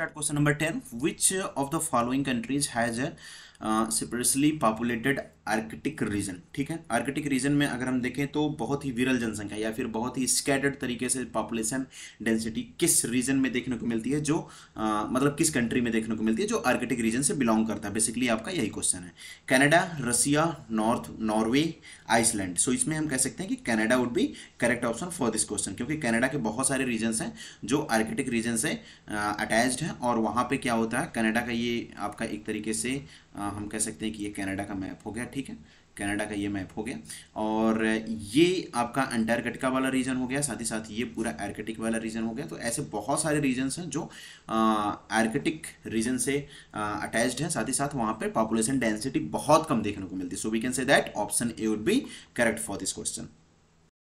start question number 10 which of the following countries has a sparsely populated Arctic region ठीक है Arctic region में अगर हम देखें तो बहुत ही विरल जनसंख्या या फिर बहुत ही स्कैटर्ड तरीके से पॉपुलेशन डेंसिटी किस रीजन में देखने को मिलती है जो आ, मतलब किस कंट्री में देखने को मिलती है जो आर्कटिक रीजन से बिलोंग करता है बेसिकली आपका यही क्वेश्चन है Canada Russia north Norway Iceland so इसमें हम कह सकते हैं कि Canada would be correct option for this question क्योंकि कैनेडा के बहुत सारे रीजन हैं जो आर्कटिक रीजन से अटैच्ड हैं और वहाँ पर क्या होता है कनाडा का ये आपका एक तरीके से हम कह सकते हैं कि ये कनाडा का मैप हो गया ठीक है कनाडा का ये मैप हो गया और ये आपका अंटार्कटिका वाला रीजन हो गया साथ ही साथ ये पूरा आर्कटिक वाला रीजन हो गया तो ऐसे बहुत सारे रीजन्स हैं जो आर्कटिक रीजन से अटैच्ड हैं साथ ही साथ वहाँ पर पॉपुलेशन डेंसिटी बहुत कम देखने को मिलती है so we can say that option A would be correct for this question